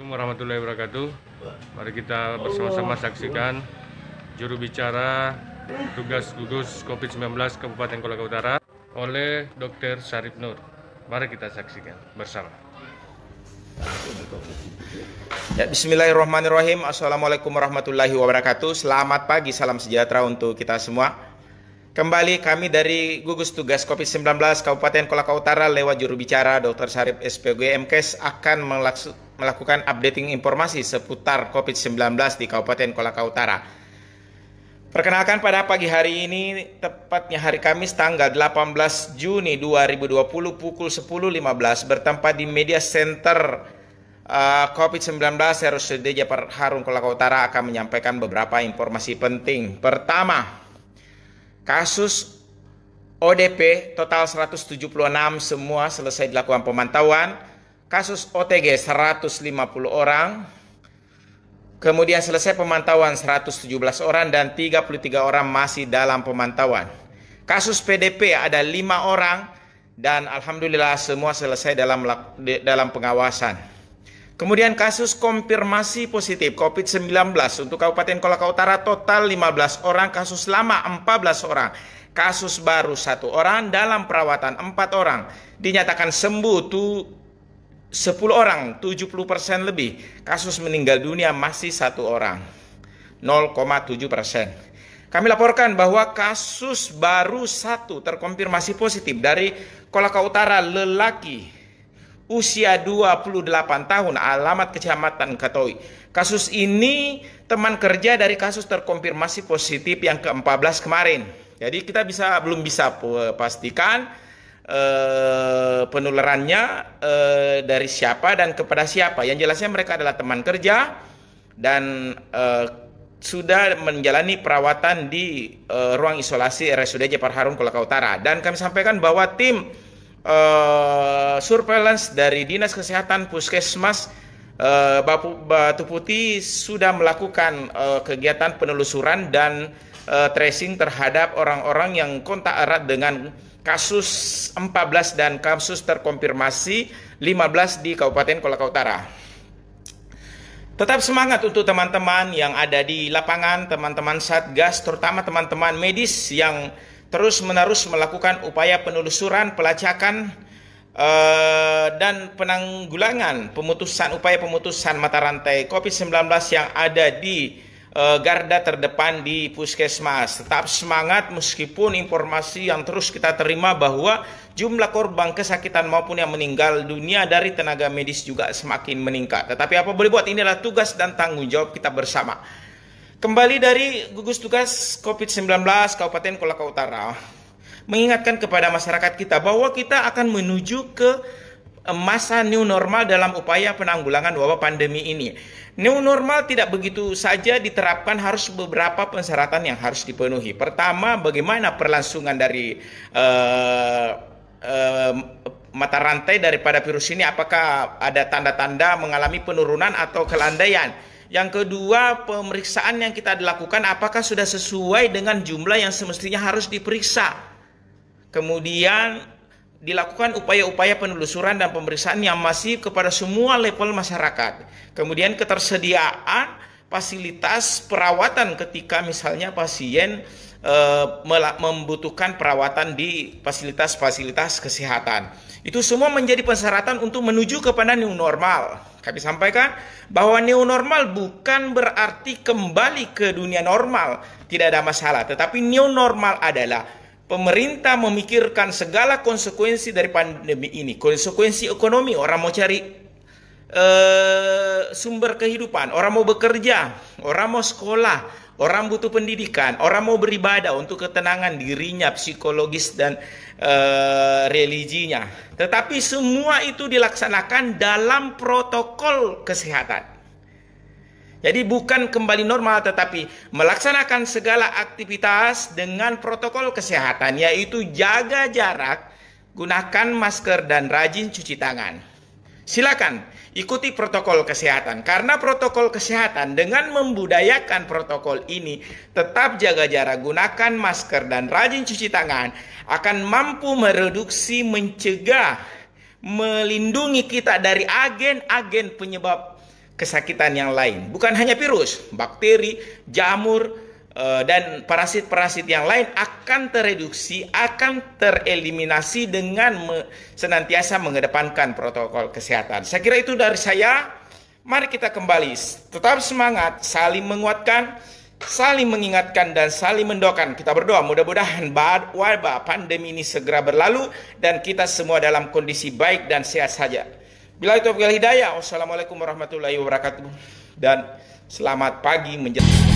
Assalamualaikum warahmatullahi wabarakatuh. Mari kita bersama-sama saksikan juru bicara tugas gugus COVID-19 Kabupaten Kolaka Utara oleh Dr. Sarif Nur. Mari kita saksikan bersama. Ya, Bismillahirrahmanirrahim. Assalamualaikum warahmatullahi wabarakatuh. Selamat pagi, salam sejahtera untuk kita semua. Kembali kami dari gugus tugas COVID-19 Kabupaten Kolaka Utara lewat juru bicara Dr. Sarif SPG MKes akan melakukan updating informasi seputar COVID-19 di Kabupaten Kolaka Utara. Perkenalkan pada pagi hari ini, tepatnya hari Kamis tanggal 18 Juni 2020 pukul 10.15 bertempat di Media Center eh, COVID-19 RSUD Jepar Harun Kolaka Utara akan menyampaikan beberapa informasi penting. Pertama, kasus ODP total 176 semua selesai dilakukan pemantauan kasus OTG 150 orang, kemudian selesai pemantauan 117 orang dan 33 orang masih dalam pemantauan. Kasus PDP ada 5 orang dan alhamdulillah semua selesai dalam dalam pengawasan. Kemudian kasus konfirmasi positif COVID-19 untuk Kabupaten Kolaka Utara total 15 orang, kasus lama 14 orang, kasus baru satu orang, dalam perawatan 4 orang, dinyatakan sembuh 10 orang, 70% lebih. Kasus meninggal dunia masih satu orang, 0,7%. Kami laporkan bahwa kasus baru satu terkonfirmasi positif dari Kolaka Utara lelaki usia 28 tahun alamat kecamatan Katoi. Kasus ini teman kerja dari kasus terkonfirmasi positif yang ke-14 kemarin. Jadi kita bisa belum bisa pastikan Eh, penularannya eh, dari siapa dan kepada siapa. Yang jelasnya mereka adalah teman kerja dan eh, sudah menjalani perawatan di ruang isolasi RSUD Jepar Harun Kolaka Utara. Dan kami sampaikan bahwa tim surveillance dari Dinas Kesehatan Puskesmas Batu Putih sudah melakukan kegiatan penelusuran dan uh, tracing terhadap orang-orang yang kontak erat dengan kasus 14 dan kasus terkonfirmasi 15 di Kabupaten Kolaka Utara. Tetap semangat untuk teman-teman yang ada di lapangan, teman-teman Satgas, terutama teman-teman medis yang terus-menerus melakukan upaya penelusuran, pelacakan, eh, dan penanggulangan pemutusan upaya pemutusan mata rantai COVID-19 yang ada di Eh, garda terdepan di puskesmas. Tetap semangat meskipun informasi yang terus kita terima bahwa jumlah korban kesakitan maupun yang meninggal dunia dari tenaga medis juga semakin meningkat. Tetapi apa boleh buat inilah tugas dan tanggung jawab kita bersama. Kembali dari gugus tugas COVID-19 Kabupaten Kolaka Utara mengingatkan kepada masyarakat kita bahwa kita akan menuju ke masa new normal dalam upaya penanggulangan wabah pandemi ini. New normal tidak begitu saja diterapkan harus beberapa persyaratan yang harus dipenuhi. Pertama, bagaimana perlangsungan dari uh, uh, mata rantai daripada virus ini? Apakah ada tanda-tanda mengalami penurunan atau kelandaian? Yang kedua, pemeriksaan yang kita lakukan apakah sudah sesuai dengan jumlah yang semestinya harus diperiksa? Kemudian dilakukan upaya-upaya penelusuran dan pemeriksaan yang masif kepada semua level masyarakat. Kemudian ketersediaan fasilitas perawatan ketika misalnya pasien e, membutuhkan perawatan di fasilitas-fasilitas kesehatan. Itu semua menjadi persyaratan untuk menuju kepada new normal. Kami sampaikan bahwa new normal bukan berarti kembali ke dunia normal, tidak ada masalah, tetapi new normal adalah pemerintah memikirkan segala konsekuensi dari pandemi ini. Konsekuensi ekonomi, orang mau cari uh, sumber kehidupan, orang mau bekerja, orang mau sekolah, orang butuh pendidikan, orang mau beribadah untuk ketenangan dirinya, psikologis dan uh, religinya. Tetapi semua itu dilaksanakan dalam protokol kesehatan. Jadi bukan kembali normal tetapi melaksanakan segala aktivitas dengan protokol kesehatan yaitu jaga jarak, gunakan masker dan rajin cuci tangan. Silakan ikuti protokol kesehatan karena protokol kesehatan dengan membudayakan protokol ini tetap jaga jarak, gunakan masker dan rajin cuci tangan akan mampu mereduksi, mencegah, melindungi kita dari agen-agen penyebab kesakitan yang lain. Bukan hanya virus, bakteri, jamur, eh, dan parasit-parasit yang lain akan tereduksi, akan tereliminasi dengan senantiasa mengedepankan protokol kesehatan. Saya kira itu dari saya. Mari kita kembali, tetap semangat, saling menguatkan, saling mengingatkan dan saling mendoakan. Kita berdoa mudah-mudahan wabah pandemi ini segera berlalu dan kita semua dalam kondisi baik dan sehat saja. Bila itu hidayah. Wassalamualaikum warahmatullahi wabarakatuh. Dan selamat pagi menjelang.